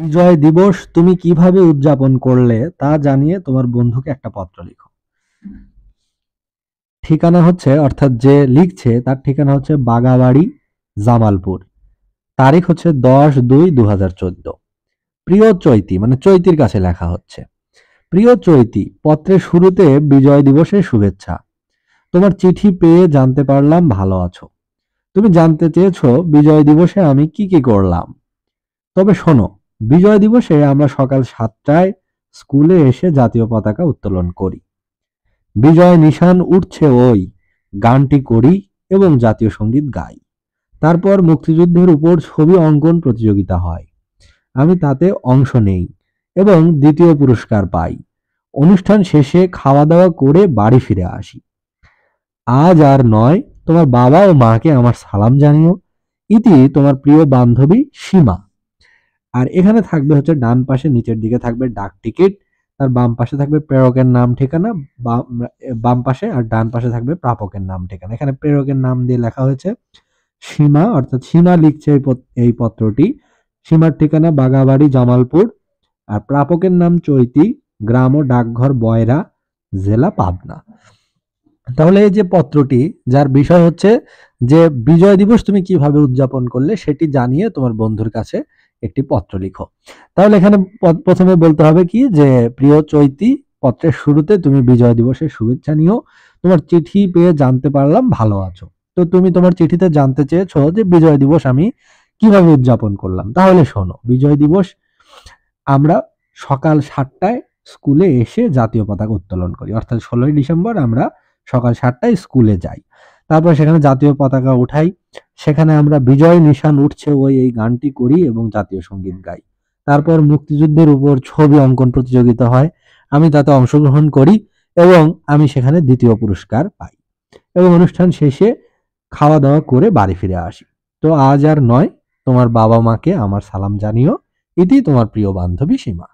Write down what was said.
বিজয় দিবস তুমি কিভাবে উদযাপন করলে তা জানিয়ে তোমার বন্ধুকে একটা পত্র লিখো ঠিকানা হচ্ছে অর্থাৎ যে লিখছে তার ঠিকানা হচ্ছে বাগাবাড়ি জামালপুর তারিখ হচ্ছে দশ দুই দু প্রিয় চৈতি মানে চৈতির কাছে লেখা হচ্ছে প্রিয় চৈতি পত্রের শুরুতে বিজয় দিবসের শুভেচ্ছা তোমার চিঠি পেয়ে জানতে পারলাম ভালো আছো তুমি জানতে চেয়েছো বিজয় দিবসে আমি কি কি করলাম তবে শোনো বিজয় দিবসে আমরা সকাল সাতটায় স্কুলে এসে জাতীয় পতাকা উত্তোলন করি বিজয় নিশান উঠছে ওই গানটি করি এবং জাতীয় সঙ্গীত গাই তারপর মুক্তিযুদ্ধের উপর ছবি অঙ্কন প্রতিযোগিতা হয় আমি তাতে অংশ নেই এবং দ্বিতীয় পুরস্কার পাই অনুষ্ঠান শেষে খাওয়া দাওয়া করে বাড়ি ফিরে আসি আজ আর নয় তোমার বাবা ও মাকে আমার সালাম জানিও ইতি তোমার প্রিয় বান্ধবী সীমা আর এখানে থাকবে হচ্ছে ডান পাশে নিচের দিকে থাকবে ডাক টিকিট তার বাম পাশে থাকবে প্রেরকের নাম ঠিকানা বাম পাশে আর ডান পাশে থাকবে প্রাপকের নাম ঠিকানা এখানে প্রেরকের নাম দিয়ে লেখা হয়েছে সীমা অর্থাৎ সীমা লিখছে এই পত্রটি সীমার ঠিকানা বাগাবাড়ি জামালপুর আর প্রাপকের নাম চৈতি গ্রাম ও ডাকঘর বয়রা জেলা পাবনা তাহলে এই যে পত্রটি যার বিষয় হচ্ছে যে বিজয় দিবস তুমি কিভাবে উদযাপন করলে সেটি জানিয়ে তোমার বন্ধুর কাছে একটি পত্র লিখো তাহলে এখানে প্রথমে বলতে হবে কি যে প্রিয় চৈতি পত্রের শুরুতে তুমি বিজয় দিবসের শুভেচ্ছা নিও তোমার চিঠি পেয়ে জানতে পারলাম ভালো আছো তো তুমি তোমার চিঠিতে জানতে চেয়েছো যে বিজয় দিবস আমি কিভাবে উদযাপন করলাম তাহলে শোনো বিজয় দিবস আমরা সকাল সাতটায় স্কুলে এসে জাতীয় পতাকা উত্তোলন করি অর্থাৎ ষোলোই ডিসেম্বর আমরা সকাল সাতটায় স্কুলে যাই তারপর সেখানে জাতীয় পতাকা উঠাই সেখানে আমরা বিজয় নিশান উঠছে ওই এই গানটি করি এবং জাতীয় সঙ্গীত গাই তারপর মুক্তিযুদ্ধের উপর ছবি অঙ্কন প্রতিযোগিতা হয় আমি তাতে অংশগ্রহণ করি এবং আমি সেখানে দ্বিতীয় পুরস্কার পাই এবং অনুষ্ঠান শেষে খাওয়া দাওয়া করে বাড়ি ফিরে আসি তো আজ আর নয় তোমার বাবা মাকে আমার সালাম জানিও এটি তোমার প্রিয় বান্ধবী সীমা